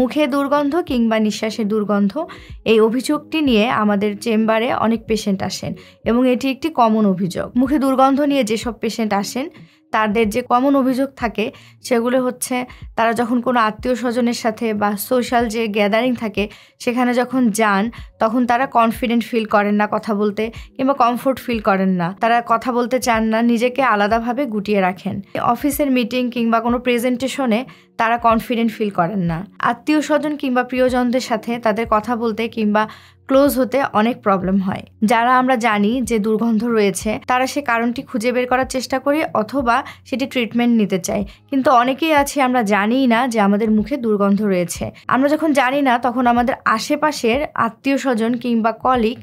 মুখে দুর্গন্ধ কিংবা নিঃশ্বাসে দুর্গন্ধ এই অভিযোগটি নিয়ে আমাদের চেম্বারে অনেক পেশেন্ট আসেন এবং এটি একটি কমন অভিযোগ মুখে দুর্গন্ধ নিয়ে যেসব পেশেন্ট আসেন তাদের যে কমন অভিযোগ থাকে সেগুলো হচ্ছে তারা যখন কোনো আত্মীয় স্বজনের সাথে বা সোশ্যাল যে গ্যাদারিং থাকে সেখানে যখন যান তখন তারা কনফিডেন্ট ফিল করেন না কথা বলতে কিংবা কমফোর্ট ফিল করেন না তারা কথা বলতে চান না নিজেকে আলাদাভাবে গুটিয়ে রাখেন অফিসের মিটিং কিংবা কোনো প্রেজেন্টেশনে তারা কনফিডেন্ট ফিল করেন না আত্মীয় স্বজন কিংবা প্রিয়জনদের সাথে তাদের কথা বলতে কিংবা ক্লোজ হতে অনেক প্রবলেম হয় যারা আমরা জানি যে দুর্গন্ধ রয়েছে তারা সে কারণটি খুঁজে বের করার চেষ্টা করে অথবা সেটি ট্রিটমেন্ট নিতে চাই কিন্তু অনেকেই আছে আমরা জানিই না যে আমাদের মুখে দুর্গন্ধ রয়েছে আমরা যখন জানি না তখন আমাদের আশেপাশের আত্মীয় স্বজন কিংবা কলিক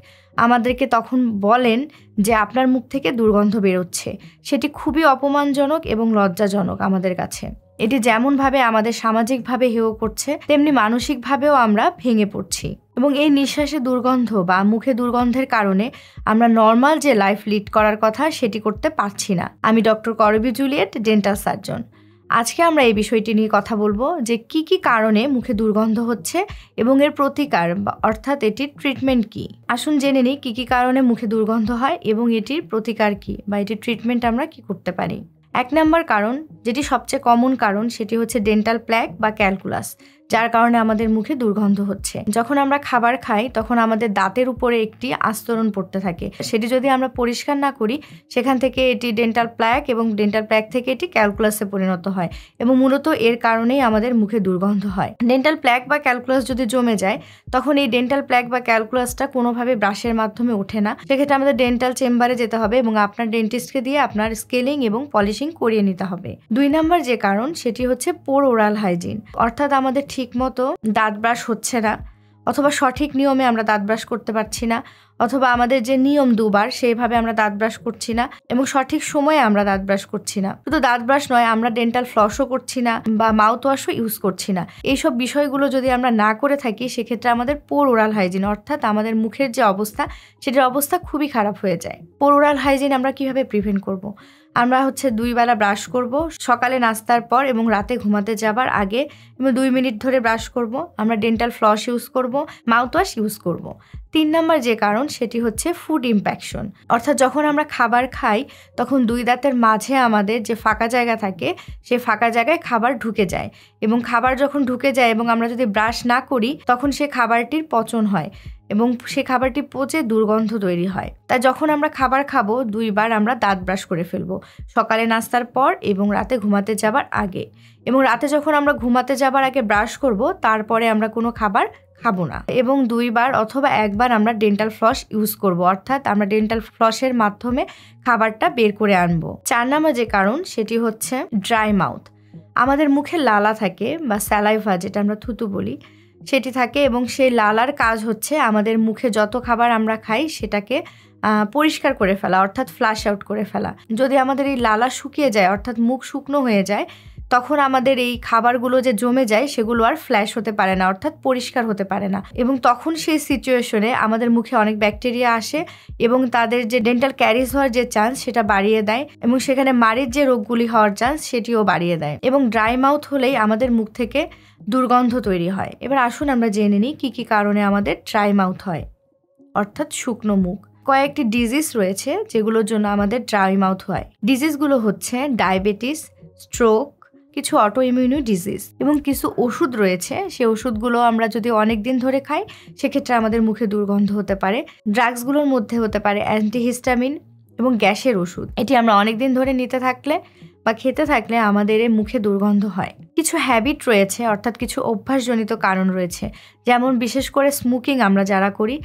আমাদেরকে তখন বলেন যে আপনার মুখ থেকে দুর্গন্ধ বেরোচ্ছে সেটি খুবই অপমানজনক এবং লজ্জাজনক আমাদের কাছে এটি যেমনভাবে আমাদের সামাজিকভাবে হেয় করছে তেমনি মানসিকভাবেও আমরা ভেঙে পড়ছি এবং এই নিঃশ্বাসে দুর্গন্ধ বা মুখে দুর্গন্ধের কারণে আমরা নর্মাল যে লাইফ লিড করার কথা সেটি করতে পারছি না আমি ডক্টর করবি জুলিয়েট ডেন্টাল সার্জন আজকে আমরা এই বিষয়টি নিয়ে কথা বলবো যে কি কি কারণে মুখে দুর্গন্ধ হচ্ছে এবং এর প্রতিকার বা অর্থাৎ এটির ট্রিটমেন্ট কি আসুন জেনে নিই কী কী কারণে মুখে দুর্গন্ধ হয় এবং এটির প্রতিকার কি বা এটির ট্রিটমেন্ট আমরা কি করতে পারি এক নাম্বার কারণ যেটি সবচেয়ে কমন কারণ সেটি হচ্ছে ডেন্টাল প্ল্যাক বা ক্যালকুলাস যার কারণে আমাদের মুখে দুর্গন্ধ হচ্ছে যখন আমরা খাবার খাই তখন আমাদের দাঁতের উপরে একটি আস্তরণ পড়তে থাকে সেটি যদি আমরা পরিষ্কার না করি সেখান থেকে এটি ডেন্টাল প্ল্যাক এবং ডেন্টাল প্ল্যাক থেকে এটি ক্যালকুলাসে পরিণত হয় এবং মূলত এর কারণেই আমাদের মুখে দুর্গন্ধ হয় ডেন্টাল প্ল্যাক বা ক্যালকুলাস যদি জমে যায় তখন এই ডেন্টাল প্ল্যাক বা ক্যালকুলাসটা কোনোভাবে ব্রাশের মাধ্যমে ওঠে না সেক্ষেত্রে আমাদের ডেন্টাল চেম্বারে যেতে হবে এবং আপনার ডেন্টিস্টকে দিয়ে আপনার স্কেলিং এবং পলিশিং করিয়ে নিতে হবে দুই নাম্বার যে কারণ সেটি হচ্ছে পোর ওরাল হাইজিন অর্থাৎ আমাদের ঠিক ঠিকমতো দাঁত ব্রাশ হচ্ছে না অথবা সঠিক নিয়মে আমরা দাঁত ব্রাশ করতে পারছি না অথবা আমাদের যে নিয়ম দুবার সেইভাবে আমরা দাঁত ব্রাশ করছি না এবং সঠিক সময়ে আমরা দাঁত ব্রাশ করছি না শুধু দাঁত ব্রাশ নয় আমরা ডেন্টাল ফ্লসও করছি না বা মাউথ ওয়াশও ইউজ করছি না এইসব বিষয়গুলো যদি আমরা না করে থাকি সেক্ষেত্রে আমাদের পোর ওরাল হাইজিন অর্থাৎ আমাদের মুখের যে অবস্থা সেটার অবস্থা খুবই খারাপ হয়ে যায় পোর ওরাল হাইজিন আমরা কিভাবে প্রিভেন্ট করব। আমরা হচ্ছে দুইবেলা ব্রাশ করব সকালে নাস্তার পর এবং রাতে ঘুমাতে যাবার আগে এবং দুই মিনিট ধরে ব্রাশ করব আমরা ডেন্টাল ফ্লস ইউজ করব মাউথওয়াশ ইউজ করব। তিন নাম্বার যে কারণ সেটি হচ্ছে ফুড ইম্প্যাকশন অর্থাৎ যখন আমরা খাবার খাই তখন দুই দাঁতের মাঝে আমাদের যে ফাঁকা জায়গা থাকে সে ফাঁকা জায়গায় খাবার ঢুকে যায় এবং খাবার যখন ঢুকে যায় এবং আমরা যদি ব্রাশ না করি তখন সে খাবারটির পচন হয় এবং সে খাবারটি পচে দুর্গন্ধ তৈরি হয় তাই যখন আমরা খাবার খাবো দুইবার আমরা দাঁত ব্রাশ করে ফেলবো সকালে নাস্তার পর এবং রাতে ঘুমাতে যাবার আগে এবং রাতে যখন আমরা ঘুমাতে যাবার আগে ব্রাশ করব তারপরে আমরা কোনো খাবার খাবো না এবং দুইবার অথবা একবার আমরা ডেন্টাল ফ্লস ইউজ করব অর্থাৎ আমরা ডেন্টাল ফ্লসের মাধ্যমে খাবারটা বের করে আনবো চার নামা যে কারণ সেটি হচ্ছে ড্রাই মাউথ আমাদের মুখে লালা থাকে বা স্যালাইভা যেটা আমরা থুতু বলি সেটি থাকে এবং সেই লালার কাজ হচ্ছে আমাদের মুখে যত খাবার আমরা খাই সেটাকে পরিষ্কার করে ফেলা অর্থাৎ ফ্লাশ আউট করে ফেলা যদি আমাদের এই লালা শুকিয়ে যায় অর্থাৎ মুখ শুকনো হয়ে যায় তখন আমাদের এই খাবারগুলো যে জমে যায় সেগুলো আর ফ্ল্যাশ হতে পারে না অর্থাৎ পরিষ্কার হতে পারে না এবং তখন সেই সিচুয়েশনে আমাদের মুখে অনেক ব্যাকটেরিয়া আসে এবং তাদের যে ডেন্টাল ক্যারিজ হওয়ার যে চান্স সেটা বাড়িয়ে দেয় এবং সেখানে মারির যে রোগগুলি হওয়ার চান্স সেটিও বাড়িয়ে দেয় এবং ড্রাই মাউথ হলেই আমাদের মুখ থেকে দুর্গন্ধ তৈরি হয় এবার আসুন আমরা জেনে নিই কী কী কারণে আমাদের ড্রাই মাউথ হয় অর্থাৎ শুকনো মুখ কয়েকটি ডিজিজ রয়েছে যেগুলোর জন্য আমাদের ড্রাই মাউথ হয় ডিজিজগুলো হচ্ছে ডায়াবেটিস স্ট্রোক কিছু অটো ইমিউনি ডিজিজ এবং কিছু ওষুধ রয়েছে সেই ওষুধগুলো আমরা যদি অনেক দিন ধরে খাই সেক্ষেত্রে আমাদের মুখে দুর্গন্ধ হতে পারে ড্রাগসগুলোর মধ্যে হতে পারে অ্যান্টিহিস্টামিন এবং গ্যাসের ওষুধ এটি আমরা অনেক দিন ধরে নিতে থাকলে বা খেতে থাকলে আমাদের মুখে দুর্গন্ধ হয় কিছু হ্যাবিট রয়েছে অর্থাৎ কিছু অভ্যাসজনিত কারণ রয়েছে যেমন বিশেষ করে স্মোকিং আমরা যারা করি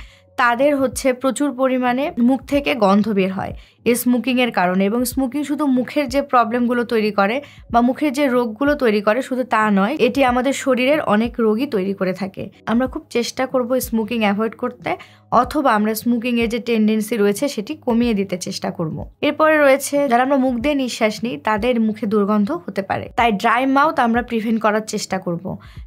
তাদের হচ্ছে প্রচুর পরিমাণে মুখ থেকে গন্ধ বের হয় এই স্মোকিংয়ের কারণে এবং স্মোকিং শুধু মুখের যে প্রবলেমগুলো তৈরি করে বা মুখের যে রোগগুলো তৈরি করে শুধু তা নয় এটি আমাদের শরীরের অনেক রোগই তৈরি করে থাকে আমরা খুব চেষ্টা করব স্মোকিং অ্যাভয়েড করতে অথবা আমরা স্মোকিংয়ের যে টেন্ডেন্সি রয়েছে সেটি কমিয়ে দিতে চেষ্টা করব। এরপরে রয়েছে যারা আমরা মুখ দিয়ে নিঃশ্বাস নিই তাদের মুখে দুর্গন্ধ হতে পারে তাই ড্রাই মাউথ আমরা প্রিভেন্ট করার চেষ্টা করব।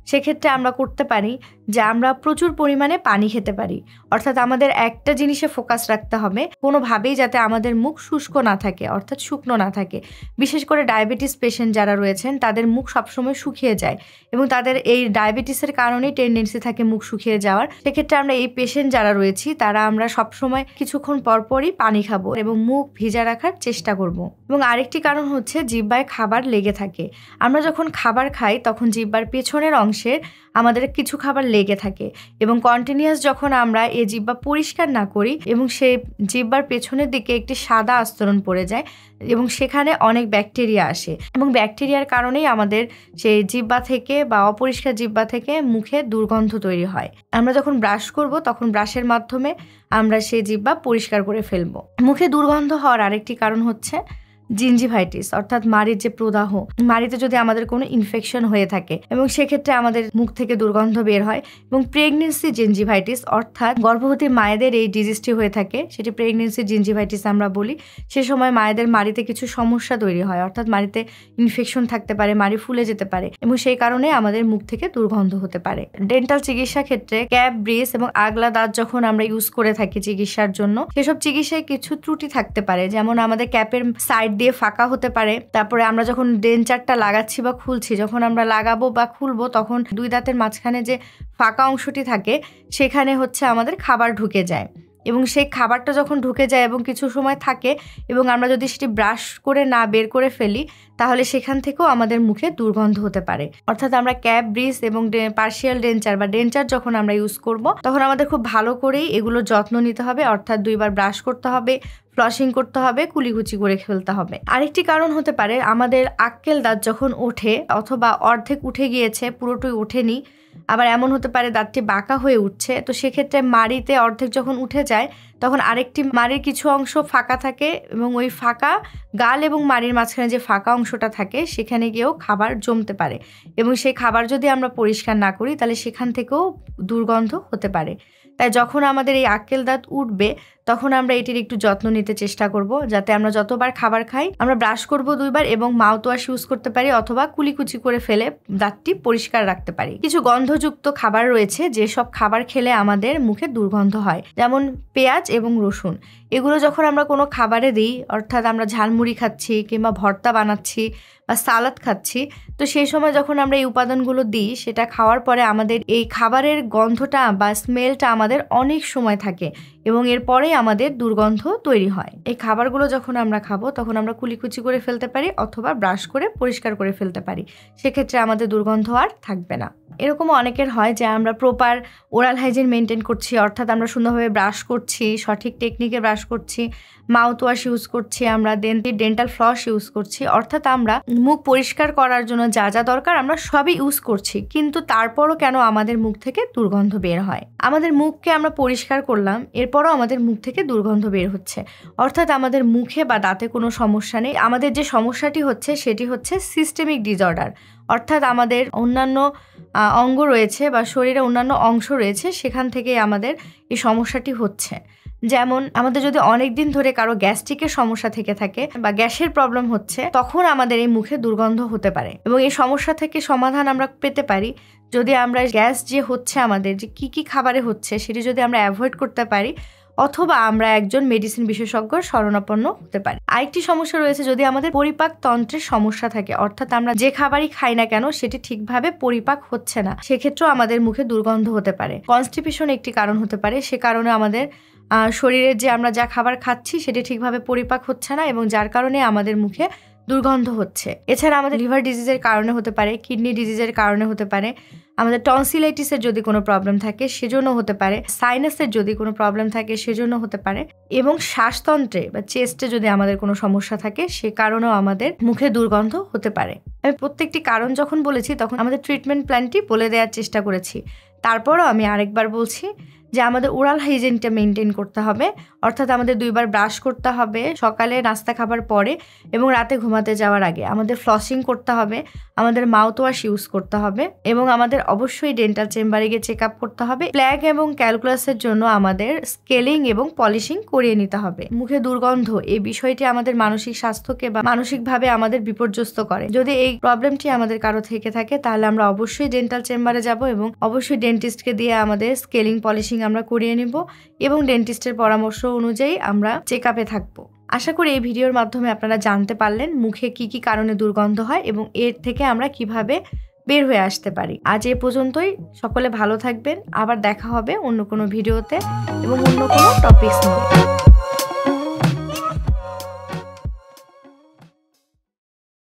সেক্ষেত্রে আমরা করতে পারি যে আমরা প্রচুর পরিমাণে পানি খেতে পারি অর্থাৎ আমাদের একটা জিনিসে ফোকাস রাখতে হবে কোনোভাবেই যাতে আমাদের মুখ মুখ শুষ্ক না থাকে অর্থাৎ শুকনো না থাকে বিশেষ করে ডায়াবেটিস পেশেন্ট যারা রয়েছেন তাদের মুখ সবসময় শুকিয়ে যায় এবং তাদের এই ডায়াবেটিসের কারণেই টেন্ডেন্সি থাকে মুখ শুকিয়ে যাওয়ার সেক্ষেত্রে আমরা এই পেশেন্ট যারা রয়েছি তারা আমরা সবসময় কিছুক্ষণ পরপরই পানি খাবো এবং মুখ ভিজা রাখার চেষ্টা করব। এবং আরেকটি কারণ হচ্ছে জিব্বায় খাবার লেগে থাকে আমরা যখন খাবার খাই তখন জিব্বার পেছনের অংশে আমাদের কিছু খাবার লেগে থাকে এবং কন্টিনিউয়াস যখন আমরা এই জিব্বা পরিষ্কার না করি এবং সেই জিব্বার পেছনের দিকে একটি সাপ সাদা আস্তরণ পড়ে যায় এবং সেখানে অনেক ব্যাকটেরিয়া আসে এবং ব্যাকটেরিয়ার কারণেই আমাদের সেই জিব্বা থেকে বা অপরিষ্কার জিব্বা থেকে মুখে দুর্গন্ধ তৈরি হয় আমরা যখন ব্রাশ করব তখন ব্রাশের মাধ্যমে আমরা সেই জিব্বা পরিষ্কার করে ফেলব মুখে দুর্গন্ধ হওয়ার আরেকটি কারণ হচ্ছে জিঞ্জিভাইটিস অর্থাৎ মাড়ির যে প্রদাহ মাড়িতে যদি আমাদের কোনো ইনফেকশন হয়ে থাকে এবং সেক্ষেত্রে আমাদের মুখ থেকে দুর্গন্ধ বের হয় এবং প্রেগনেন্সি জিঞ্জিভাইটিস অর্থাৎ গর্ভবতী মায়েদের এই ডিজিজটি হয়ে থাকে সেটি প্রেগনেন্সি জিঞ্জিভাইটিস আমরা বলি সে সময় মায়েদের মাড়িতে কিছু সমস্যা তৈরি হয় অর্থাৎ মাড়িতে ইনফেকশন থাকতে পারে মাড়ি ফুলে যেতে পারে এবং সেই কারণে আমাদের মুখ থেকে দুর্গন্ধ হতে পারে ডেন্টাল চিকিৎসা ক্ষেত্রে ক্যাব ব্রিজ এবং আগলা দাঁত যখন আমরা ইউজ করে থাকি চিকিৎসার জন্য সেসব চিকিৎসায় কিছু ত্রুটি থাকতে পারে যেমন আমাদের ক্যাপের সাইড দিয়ে ফাঁকা হতে পারে তারপরে আমরা যখন ডেঞ্চারটা লাগাচ্ছি বা খুলছি যখন আমরা লাগাবো বা খুলবো তখন দুই দাঁতের মাঝখানে যে ফাঁকা অংশটি থাকে সেখানে হচ্ছে আমাদের খাবার ঢুকে যায় এবং সেই খাবারটা যখন ঢুকে যায় এবং কিছু সময় থাকে এবং আমরা যদি সেটি ব্রাশ করে না বের করে ফেলি তাহলে সেখান থেকেও আমাদের মুখে দুর্গন্ধ হতে পারে অর্থাৎ আমরা ক্যাপ ব্রিজ এবং পার্শিয়াল ডেঞ্চার বা ডেঞ্চার যখন আমরা ইউজ করব তখন আমাদের খুব ভালো করেই এগুলো যত্ন নিতে হবে অর্থাৎ দুইবার ব্রাশ করতে হবে ফ্লাশিং করতে হবে কুলিকুচি করে ফেলতে হবে আরেকটি কারণ হতে পারে আমাদের আক্কেল দাঁত যখন ওঠে অথবা অর্ধেক উঠে গিয়েছে পুরোটাই ওঠেনি আবার এমন হতে পারে দাঁতটি বাঁকা হয়ে উঠছে তো সেক্ষেত্রে মাড়িতে অর্ধেক যখন উঠে যায় তখন আরেকটি মাড়ির কিছু অংশ ফাঁকা থাকে এবং ওই ফাঁকা গাল এবং মাড়ির মাঝখানে যে ফাঁকা অংশটা থাকে সেখানে গিয়েও খাবার জমতে পারে এবং সেই খাবার যদি আমরা পরিষ্কার না করি তাহলে সেখান থেকেও দুর্গন্ধ হতে পারে তাই যখন আমাদের এই আক্কেল দাঁত উঠবে তখন আমরা এটির একটু যত্ন নিতে চেষ্টা করব যাতে আমরা যতবার খাবার খাই আমরা ব্রাশ করব দুইবার এবং মাউথওয়াশ ইউজ করতে পারি অথবা কুলিকুচি করে ফেলে দাঁতটি পরিষ্কার রাখতে পারি কিছু গন্ধযুক্ত খাবার রয়েছে যেসব খাবার খেলে আমাদের মুখে দুর্গন্ধ হয় যেমন পেঁয়াজ এবং রসুন এগুলো যখন আমরা কোনো খাবারে দিই অর্থাৎ আমরা ঝালমুড়ি খাচ্ছি কিংবা ভর্তা বানাচ্ছি বা সালাদ খাচ্ছি তো সেই সময় যখন আমরা এই উপাদানগুলো দিই সেটা খাওয়ার পরে আমাদের এই খাবারের গন্ধটা বা স্মেলটা আমাদের অনেক সময় থাকে এবং এরপরেই আমাদের দুর্গন্ধ তৈরি হয় এই খাবারগুলো যখন আমরা খাবো তখন আমরা কুলিকুচি করে ফেলতে পারি অথবা ব্রাশ করে পরিষ্কার করে ফেলতে পারি সেক্ষেত্রে আমাদের দুর্গন্ধ আর থাকবে না এরকম অনেকের হয় যে আমরা প্রপার ওরাল হাইজিন মেনটেন করছি অর্থাৎ আমরা সুন্দরভাবে ব্রাশ করছি সঠিক টেকনিকে ব্রাশ করছি মাউথ ওয়াশ ইউজ করছি আমরা ডেন্টি ডেন্টাল ফ্লস ইউজ করছি অর্থাৎ আমরা মুখ পরিষ্কার করার জন্য যা যা দরকার আমরা সবই ইউজ করছি কিন্তু তারপরও কেন আমাদের মুখ থেকে দুর্গন্ধ বের হয় আমাদের মুখকে আমরা পরিষ্কার করলাম এরপরও আমাদের মুখ থেকে দুর্গন্ধ বের হচ্ছে অর্থাৎ আমাদের মুখে বা দাঁতে কোনো সমস্যা নেই আমাদের যে সমস্যাটি হচ্ছে সেটি হচ্ছে সিস্টেমিক ডিজর্ডার অর্থাৎ আমাদের অন্যান্য অঙ্গ রয়েছে বা শরীরে অন্যান্য অংশ রয়েছে সেখান থেকে আমাদের এই সমস্যাটি হচ্ছে যেমন আমাদের যদি অনেক দিন ধরে কারো গ্যাস্ট্রিকের সমস্যা থেকে থাকে বা গ্যাসের প্রবলেম হচ্ছে তখন আমাদের এই মুখে দুর্গন্ধ হতে পারে এবং এই সমস্যা থেকে সমাধান আমরা পেতে পারি যদি আমরা গ্যাস যে হচ্ছে আমাদের যে কী কী খাবারে হচ্ছে সেটি যদি আমরা অ্যাভয়েড করতে পারি অথবা আমরা একজন মেডিসিন বিশেষজ্ঞর শরণাপন্ন হতে পারি আরেকটি সমস্যা রয়েছে যদি আমাদের পরিপাক তন্ত্রের সমস্যা থাকে অর্থাৎ আমরা যে খাবারই খাই না কেন সেটি ঠিকভাবে পরিপাক হচ্ছে না সেক্ষেত্রেও আমাদের মুখে দুর্গন্ধ হতে পারে কনস্টিপেশন একটি কারণ হতে পারে সে কারণে আমাদের শরীরের যে আমরা যা খাবার খাচ্ছি সেটি ঠিকভাবে পরিপাক হচ্ছে না এবং যার কারণে আমাদের মুখে দুর্গন্ধ হচ্ছে এছাড়া আমাদের লিভার ডিজিজের কারণে হতে পারে কিডনি ডিজিজের কারণে হতে পারে আমাদের টনসিলাইটিসের যদি কোনো প্রবলেম থাকে সেজন্য হতে পারে সাইনাসের যদি কোনো প্রবলেম থাকে সেজন্য হতে পারে এবং শ্বাসতন্ত্রে বা চেস্টে যদি আমাদের কোনো সমস্যা থাকে সে কারণেও আমাদের মুখে দুর্গন্ধ হতে পারে আমি প্রত্যেকটি কারণ যখন বলেছি তখন আমাদের ট্রিটমেন্ট প্ল্যানটি বলে দেওয়ার চেষ্টা করেছি তারপরও আমি আরেকবার বলছি যে আমাদের ওরাল হাইজেনটা মেনটেন করতে হবে অর্থাৎ আমাদের দুইবার ব্রাশ করতে হবে সকালে নাস্তা খাবার পরে এবং রাতে ঘুমাতে যাওয়ার আগে আমাদের ফ্লসিং করতে হবে আমাদের মাউথ ওয়াশ ইউজ করতে হবে এবং আমাদের অবশ্যই ডেন্টাল চেম্বারে গিয়ে চেক আপ করতে হবে প্ল্যাগ এবং ক্যালকুলাসের জন্য আমাদের স্কেলিং এবং পলিশিং করিয়ে নিতে হবে মুখে দুর্গন্ধ এই বিষয়টি আমাদের মানসিক স্বাস্থ্যকে বা মানসিকভাবে আমাদের বিপর্যস্ত করে যদি এই প্রবলেমটি আমাদের কারো থেকে থাকে তাহলে আমরা অবশ্যই ডেন্টাল চেম্বারে যাব এবং অবশ্যই ডেন্টিস্টকে দিয়ে আমাদের স্কেলিং পলিশিং আমরা করিয়ে নিব এবং ডেন্টিস্টের পরামর্শ অনুযায়ী আমরা চেক আপে থাকবো আশা করি এই ভিডিওর মাধ্যমে আপনারা জানতে পারলেন মুখে কি কি কারণে দুর্গন্ধ হয় এবং এর থেকে আমরা কিভাবে বের হয়ে আসতে পারি আজ এ পর্যন্তই সকলে ভালো থাকবেন আবার দেখা হবে অন্য কোনো ভিডিওতে এবং অন্য কোনো টপিক্স নিয়ে